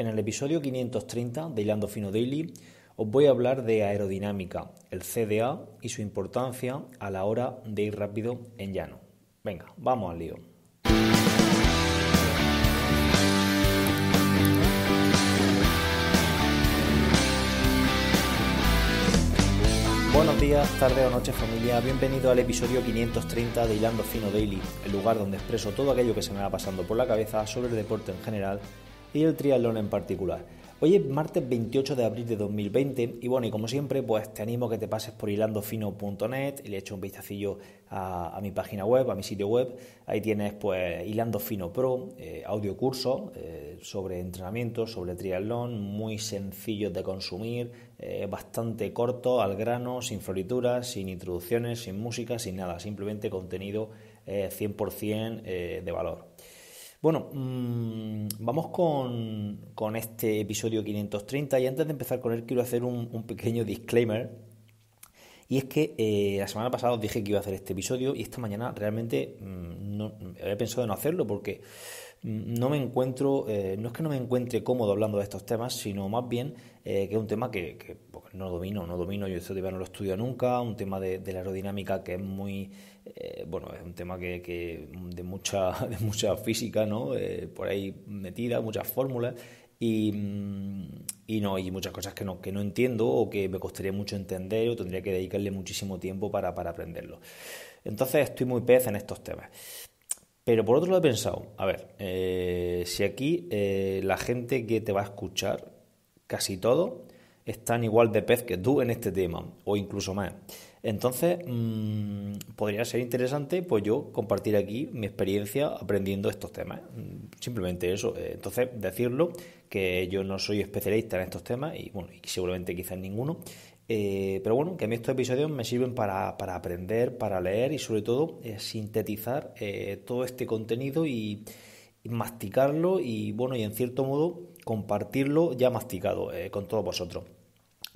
En el episodio 530 de Hilando Fino Daily os voy a hablar de aerodinámica, el CDA y su importancia a la hora de ir rápido en llano. Venga, vamos al lío. Buenos días, tarde o noche familia, bienvenido al episodio 530 de Hilando Fino Daily, el lugar donde expreso todo aquello que se me va pasando por la cabeza sobre el deporte en general y el triatlón en particular. Hoy es martes 28 de abril de 2020 y bueno, y como siempre, pues te animo a que te pases por hilandofino.net y le hecho un vistacillo a, mi página web, a mi sitio web. Ahí tienes pues Hilando Pro, eh, audio curso eh, sobre entrenamiento, sobre triatlón, muy sencillo de consumir, eh, bastante corto, al grano, sin florituras, sin introducciones, sin música, sin nada, simplemente contenido 100% de valor. Bueno, mm, vamos con, este episodio 530 y antes de empezar con él quiero hacer un, pequeño disclaimer. Y es que eh, la semana pasada os dije que iba a hacer este episodio y esta mañana realmente mm, no, había pensado en no hacerlo porque no me encuentro, eh, no es que no me encuentre cómodo hablando de estos temas, sino más bien eh, que es un tema que, pues, no domino, no domino, yo esto no lo estudio nunca, un tema de, la aerodinámica que es muy, eh, bueno, es un tema que, de, mucha, de mucha física, ¿no? por ahí metida, muchas fórmulas, mm, y, no, y muchas cosas que no, que no entiendo o que me costaría mucho entender o tendría que dedicarle muchísimo tiempo para, para aprenderlo. Entonces estoy muy pez en estos temas. Pero por otro lado he pensado, a ver, eh, si aquí eh, la gente que te va a escuchar, casi todo, están igual de pez que tú en este tema, o incluso más. Entonces, mm, podría ser interesante, pues yo compartir aquí mi experiencia aprendiendo estos temas. Mm, simplemente eso. Eh, entonces, decirlo, que yo no soy especialista en estos temas, y bueno, y seguramente quizás ninguno, eh, pero bueno, que a mí estos episodios me sirven para, aprender, para leer y sobre todo eh, sintetizar eh, todo este contenido y, masticarlo y bueno, y en cierto modo compartirlo ya masticado con todos vosotros.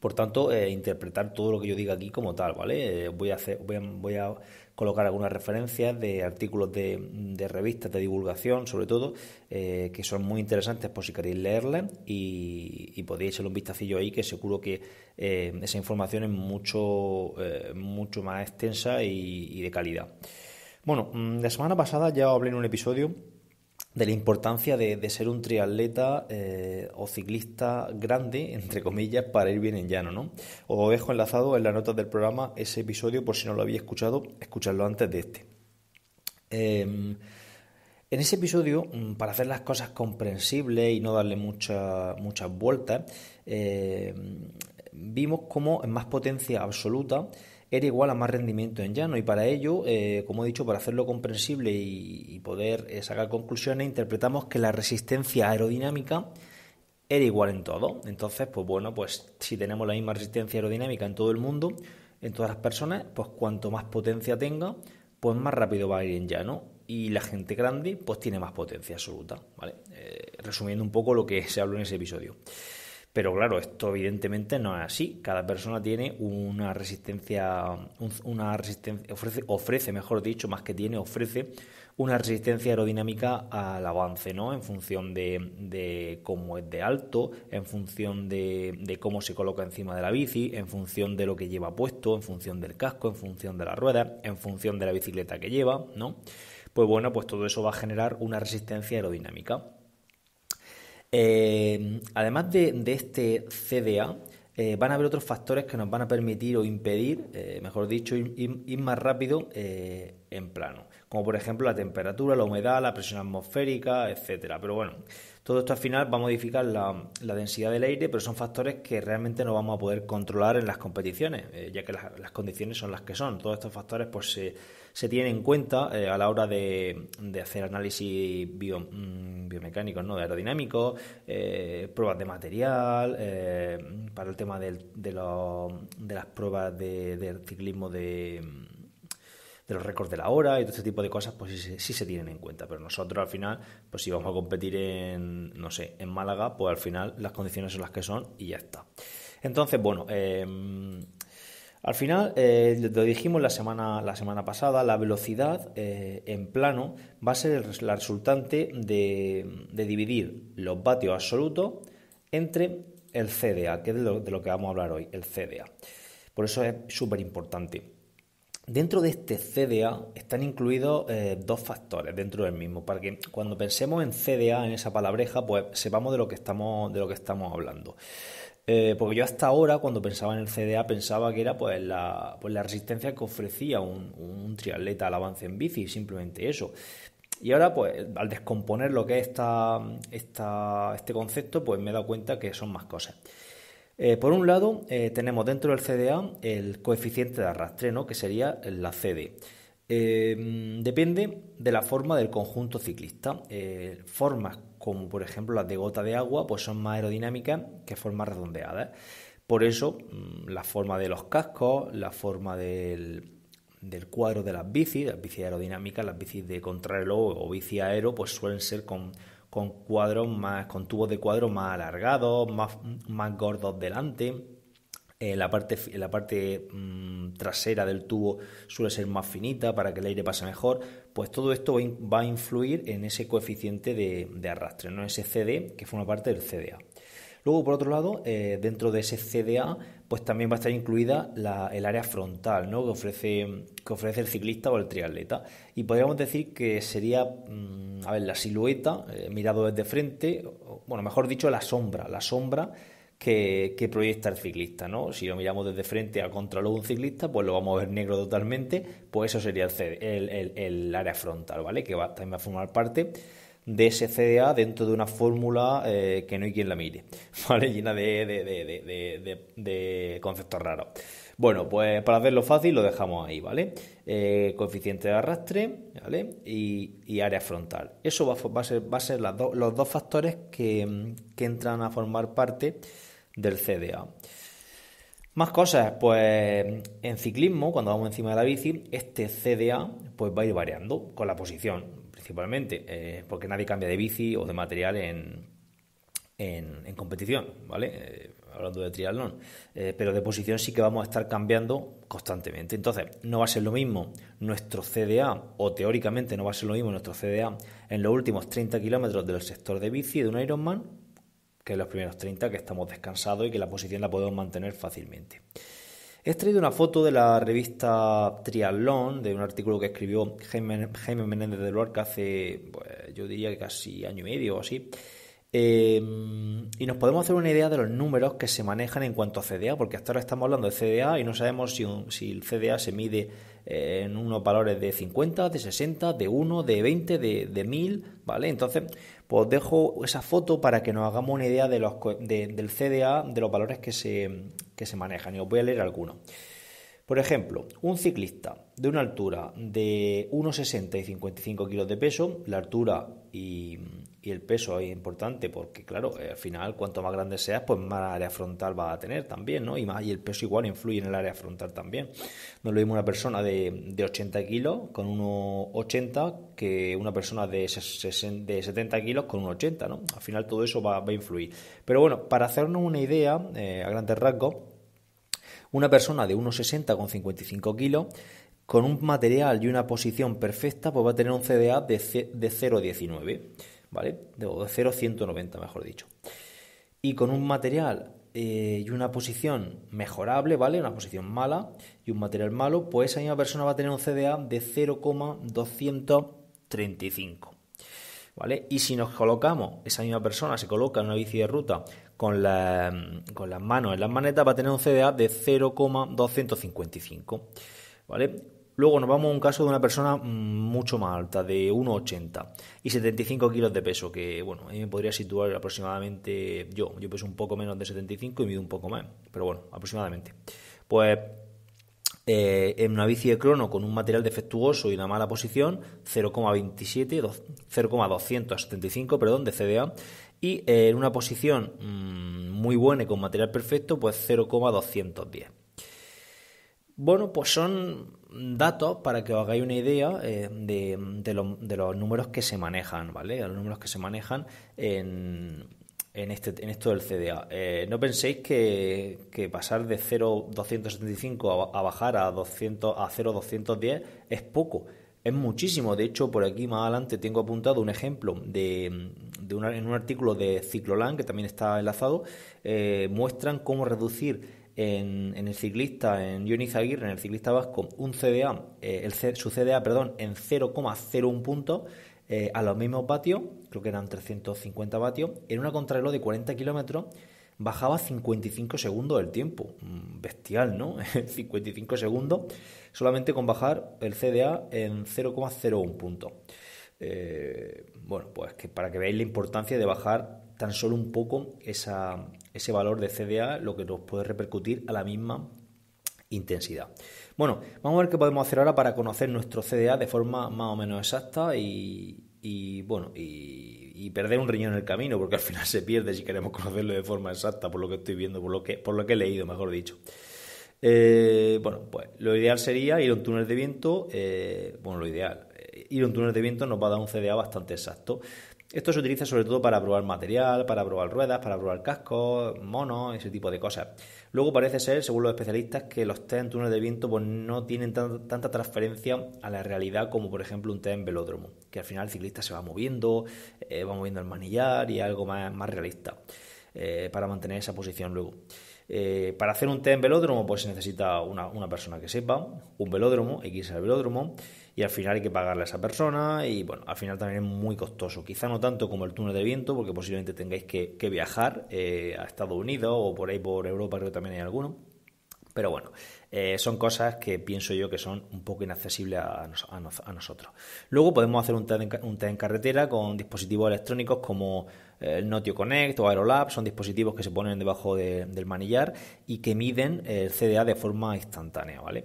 Por tanto, interpretar todo lo que yo diga aquí como tal, ¿vale? voy, a hacer, voy, voy a colocar algunas referencias de artículos de, revistas de divulgación, sobre todo, eh, que son muy interesantes por si queréis leerlas y, podéis echarle un vistacillo ahí, que seguro que eh, esa información es mucho, eh, mucho más extensa y, y de calidad. Bueno, mm, la semana pasada ya hablé en un episodio de la importancia de, ser un triatleta eh, o ciclista grande, entre comillas, para ir bien en llano, ¿no? Os dejo enlazado en las notas del programa ese episodio, por si no lo habéis escuchado, escucharlo antes de este. Em, en ese episodio, mm, para hacer las cosas comprensibles y no darle muchas vueltas, eh, vimos cómo en más potencia absoluta era igual a más rendimiento en llano y para ello, eh, como he dicho, para hacerlo comprensible y, poder eh, sacar conclusiones, interpretamos que la resistencia aerodinámica era igual en todo. Entonces, pues bueno, pues si tenemos la misma resistencia aerodinámica en todo el mundo, en todas las personas, pues cuanto más potencia tenga, pues más rápido va a ir en llano y la gente grande pues tiene más potencia absoluta, ¿vale? Eh, resumiendo un poco lo que se habló en ese episodio. Pero claro, esto evidentemente no es así. Cada persona tiene una resistencia, una resistencia ofrece, ofrece, mejor dicho, más que tiene, ofrece una resistencia aerodinámica al avance, ¿no? En función de, cómo es de alto, en función de, cómo se coloca encima de la bici, en función de lo que lleva puesto, en función del casco, en función de la rueda, en función de la bicicleta que lleva, ¿no? Pues bueno, pues todo eso va a generar una resistencia aerodinámica. Eh, además de, este CDA, eh, van a haber otros factores que nos van a permitir o impedir, eh, mejor dicho, ir más rápido en plano como por ejemplo la temperatura, la humedad, la presión atmosférica, etcétera. Pero bueno, todo esto al final va a modificar la, densidad del aire, pero son factores que realmente no vamos a poder controlar en las competiciones, eh, ya que las, condiciones son las que son. Todos estos factores pues se, tienen en cuenta eh, a la hora de, hacer análisis mm, biomecánicos, ¿no? aerodinámicos, eh, pruebas de material, para el tema de, las pruebas de, de ciclismo de de los récords de la hora y todo este tipo de cosas, pues sí, se tienen en cuenta. Pero nosotros al final, pues si vamos a competir en, no sé, en Málaga, pues al final las condiciones son las que son y ya está. Entonces, bueno, em, al final, eh, lo dijimos la semana, la semana pasada, la velocidad eh, en plano va a ser la resultante de, dividir los vatios absolutos entre el CDA, que es de lo que vamos a hablar hoy, el CDA. Por eso es súper importante. Dentro de este CDA están incluidos eh, dos factores dentro del mismo, para que cuando pensemos en CDA, en esa palabreja, pues sepamos de lo que estamos, de lo que estamos hablando. Eh, porque yo hasta ahora, cuando pensaba en el CDA, pensaba que era pues, pues la, resistencia que ofrecía un, un triatleta al avance en bici, simplemente eso. Y ahora, pues, al descomponer lo que es esta, esta, este concepto, pues me he dado cuenta que son más cosas. Eh, por un lado, eh, tenemos dentro del CDA el coeficiente de arrastre, ¿no? que sería la CD. Em, depende de la forma del conjunto ciclista. Eh, formas como por ejemplo las de gota de agua pues son más aerodinámicas que formas redondeadas. Por eso mm, la forma de los cascos, la forma del, cuadro de las bicis, las bicis aerodinámicas, las bicis de contrarreloj o bici aero pues suelen ser con con más, con tubos de cuadro más alargados, más, gordos delante. Eh, la parte, la parte mm, trasera del tubo suele ser más finita para que el aire pase mejor, pues todo esto va, a influir en ese coeficiente de, arrastre, no ese CD que forma parte del CDA. Luego, por otro lado, eh, dentro de ese CDA, pues también va a estar incluida el área frontal, ¿no? Que ofrece, que ofrece el ciclista o el triatleta. Y podríamos decir que sería, mm, a ver, la silueta, eh, mirado desde frente, bueno, mejor dicho, la sombra, la sombra que, proyecta el ciclista, ¿no? Si lo miramos desde frente a de un ciclista, pues lo vamos a ver negro totalmente, pues eso sería el, el, área frontal, ¿vale? Que va, también va a formar parte de ese CDA dentro de una fórmula eh, que no hay quien la mire, ¿vale? Llena de, de, conceptos raros. Bueno, pues para hacerlo fácil lo dejamos ahí, ¿vale? Eh, coeficiente de arrastre, ¿vale? Y, área frontal. Eso va, a ser, va a ser los dos factores que, que entran a formar parte del CDA. Más cosas, pues en ciclismo, cuando vamos encima de la bici, este CDA pues va a ir variando con la posición principalmente, eh, porque nadie cambia de bici o de material en, en, competición, ¿vale? Eh, hablando de triatlón, eh, pero de posición sí que vamos a estar cambiando constantemente. Entonces, no va a ser lo mismo nuestro CDA, o teóricamente no va a ser lo mismo nuestro CDA en los últimos 30 kilómetros del sector de bici de un Ironman que en los primeros 30 que estamos descansados y que la posición la podemos mantener fácilmente. He traído una foto de la revista Triatlón, de un artículo que escribió Jaime, Menéndez de Luarca hace, pues, yo diría que casi año y medio o así, Em, y nos podemos hacer una idea de los números que se manejan en cuanto a CDA, porque hasta ahora estamos hablando de CDA y no sabemos si, el CDA se mide eh, en unos valores de 50, de 60, de 1, de 20, de, de 1000, ¿vale? Entonces, pues dejo esa foto para que nos hagamos una idea de los, del CDA, de los valores que se, que se manejan, y os voy a leer algunos. Por ejemplo, un ciclista de una altura de 1,60 y 55 kilos de peso, la altura y y el peso es importante porque, claro, eh, al final, cuanto más grande seas, pues más área frontal va a tener también, ¿no? Y, más, y el peso igual influye en el área frontal también. No lo mismo una persona de, 80 kilos con 1,80 que una persona de, 70 kilos con 1,80, ¿no? Al final todo eso va, a influir. Pero bueno, para hacernos una idea, eh, a grandes rasgos, una persona de 1,60 con 55 kilos con un material y una posición perfecta, pues va a tener un CDA de, de 0,19. ¿vale? De 0,190 mejor dicho. Y con un material eh, y una posición mejorable, ¿vale? Una posición mala y un material malo, pues esa misma persona va a tener un CDA de 0,235. ¿Vale? Y si nos colocamos, esa misma persona se coloca en una bici de ruta con, con las manos en las manetas, va a tener un CDA de 0,255. ¿Vale? Luego nos vamos a un caso de una persona mm, mucho más alta, de 1,80 y 75 kilos de peso, que bueno, ahí me podría situar aproximadamente yo. Yo peso un poco menos de 75 y mido un poco más, pero bueno, aproximadamente. Pues eh, en una bici de crono con un material defectuoso y una mala posición, 0,27, 0,275, perdón, de CDA. Y eh, en una posición mm, muy buena y con material perfecto, pues 0,210. Bueno, pues son datos para que os hagáis una idea eh, de, los números que se manejan, ¿vale? Los números que se manejan en, en, este, esto del CDA. Eh, no penséis que, pasar de 0,275 a, a, bajar a, 200, a 0,210 es poco. Es muchísimo. De hecho, por aquí más adelante tengo apuntado un ejemplo de, de en un artículo de Ciclolan, que también está enlazado, eh, muestran cómo reducir en, el ciclista, en Johnny Aguirre, en el ciclista vasco, un CDA, eh, su CDA, perdón, en 0,01 puntos eh, a los mismos vatios, creo que eran 350 vatios, en una contrarreloj de 40 kilómetros bajaba 55 segundos el tiempo. Mm, bestial, ¿no? 55 segundos solamente con bajar el CDA en 0,01 punto. Eh, bueno, pues que para que veáis la importancia de bajar tan solo un poco ese valor de CDA, lo que nos puede repercutir a la misma intensidad. Bueno, vamos a ver qué podemos hacer ahora para conocer nuestro CDA de forma más o menos exacta y, bueno, y, perder un riñón en el camino, porque al final se pierde si queremos conocerlo de forma exacta, por lo que estoy viendo, por lo que, por lo que he leído, mejor dicho. Eh, bueno, pues lo ideal sería ir a un túnel de viento, eh, bueno, lo ideal, eh, ir a un túnel de viento nos va a dar un CDA bastante exacto. Esto se utiliza sobre todo para probar material, para probar ruedas, para probar cascos, monos, ese tipo de cosas. Luego parece ser, según los especialistas, que los test en túnel de viento pues, no tienen tanta transferencia a la realidad como por ejemplo un test en velódromo, que al final el ciclista se va moviendo, eh, va moviendo el manillar y algo más, realista eh, para mantener esa posición luego. Eh, para hacer un test en velódromo pues se necesita una, una persona que sepa, un velódromo, X al velódromo, y al final hay que pagarle a esa persona y bueno, al final también es muy costoso. Quizá no tanto como el túnel de viento porque posiblemente tengáis que, viajar eh, a Estados Unidos o por ahí por Europa creo que también hay alguno. Pero bueno, eh, son cosas que pienso yo que son un poco inaccesibles a, nosotros. Luego podemos hacer un test, en, carretera con dispositivos electrónicos como eh, el Notio Connect o Aerolab. Son dispositivos que se ponen debajo del manillar y que miden el CDA de forma instantánea, ¿vale?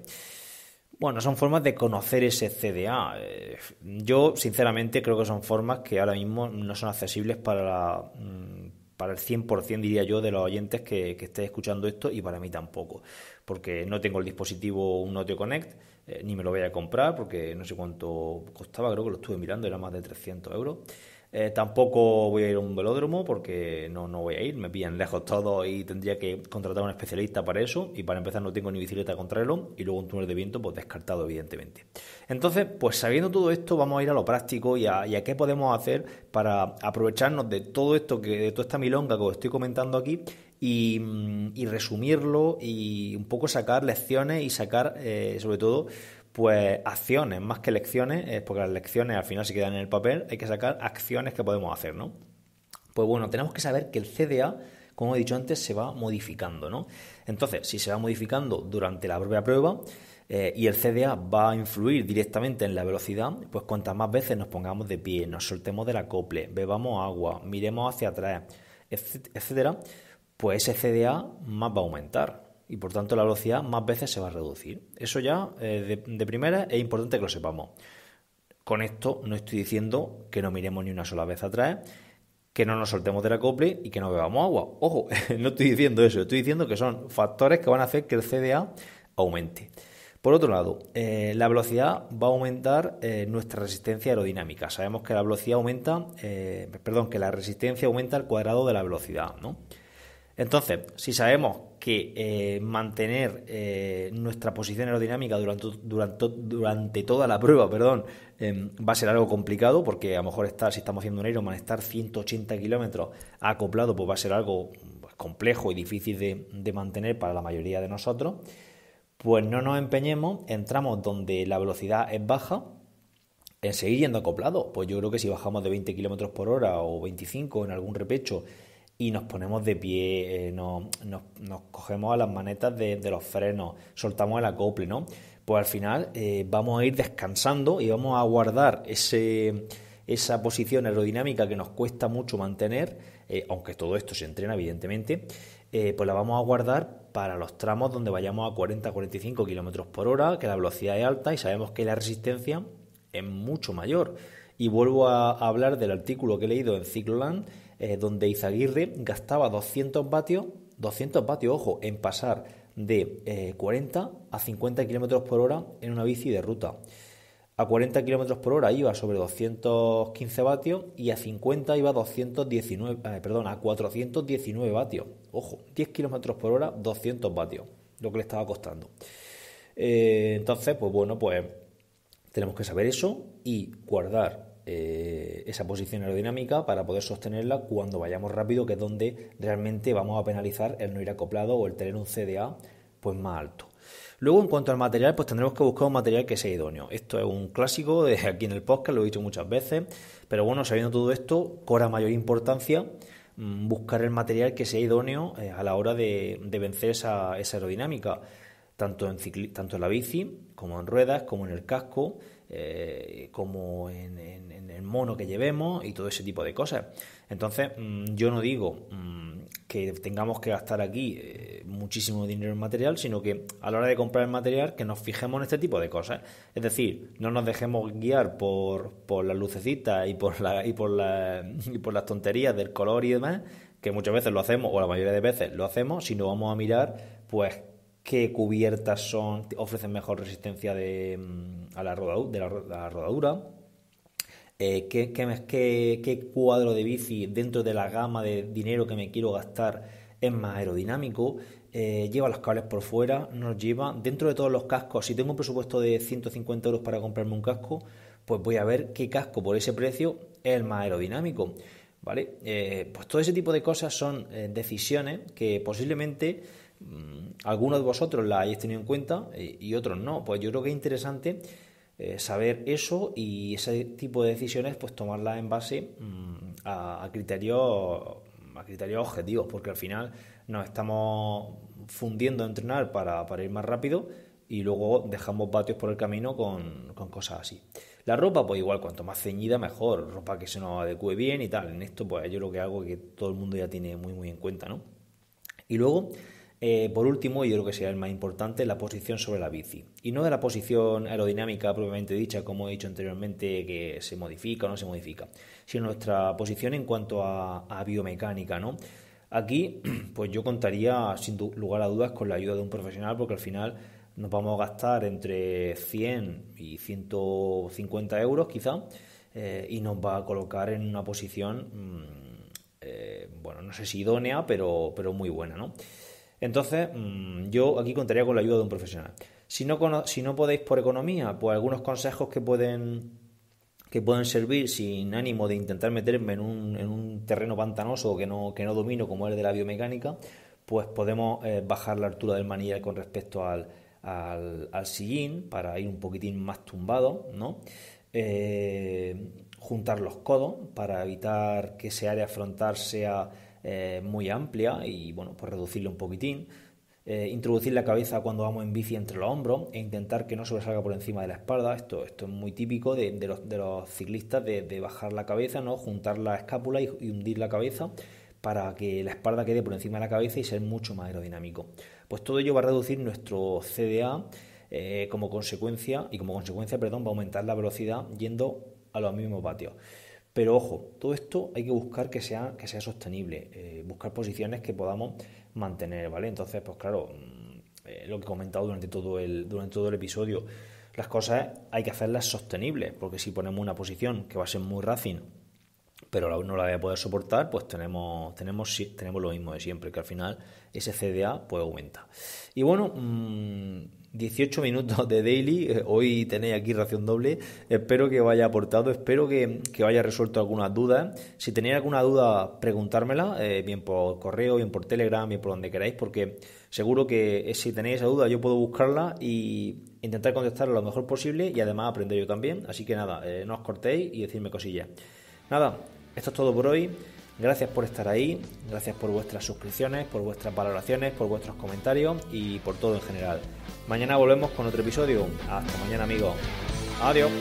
Bueno, son formas de conocer ese CDA. Eh, yo, sinceramente, creo que son formas que ahora mismo no son accesibles para, la, mm, para el 100%, diría yo, de los oyentes que, que escuchando esto y para mí tampoco, porque no tengo el dispositivo un Connect, eh, ni me lo voy a comprar porque no sé cuánto costaba, creo que lo estuve mirando, era más de 300 euros. Eh, tampoco voy a ir a un velódromo porque no, no voy a ir, me pillan lejos todo y tendría que contratar a un especialista para eso. Y para empezar, no tengo ni bicicleta con reloj y luego un túnel de viento, pues descartado, evidentemente. Entonces, pues sabiendo todo esto, vamos a ir a lo práctico y a, qué podemos hacer para aprovecharnos de todo esto, que, de toda esta milonga que os estoy comentando aquí y, mm, resumirlo y un poco sacar lecciones y sacar, eh, sobre todo, pues acciones más que lecciones, porque las lecciones al final se quedan en el papel, hay que sacar acciones que podemos hacer, ¿no? Pues bueno, tenemos que saber que el CDA, como he dicho antes, se va modificando, ¿no? Entonces, si se va modificando durante la propia prueba eh, y el CDA va a influir directamente en la velocidad, pues cuantas más veces nos pongamos de pie, nos soltemos del acople, bebamos agua, miremos hacia atrás, etcétera, pues ese CDA más va a aumentar y por tanto la velocidad más veces se va a reducir. Eso ya eh, de, primera es importante que lo sepamos. Con esto no estoy diciendo que no miremos ni una sola vez atrás, que no nos soltemos del acople y que no bebamos agua. Ojo, no estoy diciendo eso, estoy diciendo que son factores que van a hacer que el CDA aumente. Por otro lado, eh, la velocidad va a aumentar eh, nuestra resistencia aerodinámica. Sabemos que la velocidad aumenta, perdón, que la resistencia aumenta al cuadrado de la velocidad, ¿no? Entonces, si sabemos que eh, mantener eh, nuestra posición aerodinámica durante, toda la prueba perdón, em, va a ser algo complicado, porque a lo mejor estar, si estamos haciendo un Ironman, estar 180 kilómetros acoplado, pues va a ser algo pues, complejo y difícil de, de mantener para la mayoría de nosotros, pues no nos empeñemos, entramos donde la velocidad es baja, en seguir yendo acoplado. Pues yo creo que si bajamos de 20 kilómetros por hora o 25 en algún repecho, y nos ponemos de pie, eh, nos, cogemos a las manetas de, los frenos, soltamos el acople, ¿no? Pues al final eh, vamos a ir descansando y vamos a guardar ese, esa posición aerodinámica que nos cuesta mucho mantener, eh, aunque todo esto se entrena evidentemente, pues la vamos a guardar para los tramos donde vayamos a 40-45 km por hora, que la velocidad es alta y sabemos que la resistencia es mucho mayor. Y vuelvo a hablar del artículo que he leído en Cicloland eh, donde Izaguirre gastaba 200 vatios, 200 vatios, ojo, en pasar de 40 eh, a 50 km por hora en una bici de ruta. A 40 km por hora iba sobre 215 vatios y a 50 iba 219, eh, a 419 vatios. Ojo, 10 km por hora, 200 vatios, lo que le estaba costando. entonces, pues bueno, pues tenemos que saber eso y guardar eh, esa posición aerodinámica para poder sostenerla cuando vayamos rápido, que es donde realmente vamos a penalizar el no ir acoplado o el tener un CDA pues más alto. Luego, en cuanto al material, pues tendremos que buscar un material que sea idóneo. Esto es un clásico de aquí en el podcast, lo he dicho muchas veces, pero bueno, sabiendo todo esto, cobra mayor importancia mm, buscar el material que sea idóneo eh, a la hora de, vencer esa, aerodinámica, tanto en, tanto en la bici, como en ruedas, como en el casco, eh, como en, el mono que llevemos y todo ese tipo de cosas. Entonces, mm, yo no digo mm, que tengamos que gastar aquí eh, muchísimo dinero en material, sino que a la hora de comprar el material, que nos fijemos en este tipo de cosas. Es decir, no nos dejemos guiar por, las lucecitas y por, la, y por las tonterías del color y demás, que muchas veces lo hacemos, o la mayoría de veces lo hacemos, sino vamos a mirar, pues, qué cubiertas son, ofrecen mejor resistencia mm, a la, rodadura, eh, qué, qué, cuadro de bici dentro de la gama de dinero que me quiero gastar es más aerodinámico, eh, lleva los cables por fuera, nos lleva dentro de todos los cascos, si tengo un presupuesto de 150 euros para comprarme un casco, pues voy a ver qué casco por ese precio es el más aerodinámico. ¿Vale? Eh, pues todo ese tipo de cosas son decisiones que posiblemente Mm, algunos de vosotros la hayáis tenido en cuenta eh, y otros no. Pues yo creo que es interesante eh, saber eso y ese tipo de decisiones, pues tomarlas en base mm, a, criterios a criterios objetivos, porque al final nos estamos fundiendo a entrenar para, para ir más rápido y luego dejamos vatios por el camino con, con, cosas así. La ropa, pues igual, cuanto más ceñida, mejor, ropa que se nos adecue bien y tal. En esto, pues yo creo que es algo que todo el mundo ya tiene muy, muy en cuenta, ¿no? Y luego, eh, por último, y yo creo que sea el más importante, la posición sobre la bici. Y no de la posición aerodinámica propiamente dicha, como he dicho anteriormente, que se modifica o no se modifica, sino nuestra posición en cuanto a, biomecánica, ¿no? Aquí, pues yo contaría, sin lugar a dudas, con la ayuda de un profesional, porque al final nos vamos a gastar entre 100 y 150 euros, quizá, eh, y nos va a colocar en una posición, mm, eh, bueno, no sé si idónea, pero, pero muy buena, ¿no? Entonces, mm, yo aquí contaría con la ayuda de un profesional. Si no, podéis por economía, pues algunos consejos que pueden que pueden servir sin ánimo de intentar meterme en un, terreno pantanoso que no, que no domino, como el de la biomecánica, pues podemos eh, bajar la altura del manillar con respecto al, sillín para ir un poquitín más tumbado, ¿no? Eh, juntar los codos para evitar que ese área frontal sea eh, muy amplia y bueno, pues reducirlo un poquitín. Eh, introducir la cabeza cuando vamos en bici entre los hombros e intentar que no sobresalga por encima de la espalda. Esto, esto es muy típico de, los, ciclistas, de, bajar la cabeza, ¿no? juntar la escápula y, hundir la cabeza para que la espalda quede por encima de la cabeza y ser mucho más aerodinámico. Pues todo ello va a reducir nuestro CDA eh, como consecuencia, y como consecuencia, perdón, va a aumentar la velocidad yendo a los mismos vatios. Pero ojo, todo esto hay que buscar que sea, que sea sostenible, eh, buscar posiciones que podamos mantener, ¿vale? Entonces, pues claro, mm, eh, lo que he comentado durante todo el, durante todo el episodio, las cosas hay que hacerlas sostenibles, porque si ponemos una posición que va a ser muy racing, pero no la voy a poder soportar, pues tenemos, tenemos, tenemos lo mismo de siempre, que al final ese CDA puede aumenta Y bueno, mm, 18 minutos de daily. Eh, hoy tenéis aquí ración doble. Espero que os haya aportado, espero que, os haya resuelto algunas dudas. Si tenéis alguna duda, preguntármela, eh, bien por correo, bien por Telegram, bien por donde queráis, porque seguro que eh, si tenéis esa duda, yo puedo buscarla y intentar contestarla lo mejor posible y además aprender yo también. Así que nada, no os cortéis y decirme cosillas. Nada, esto es todo por hoy. Gracias por estar ahí, gracias por vuestras suscripciones, por vuestras valoraciones, por vuestros comentarios y por todo en general. Mañana volvemos con otro episodio. Hasta mañana amigos. Adiós.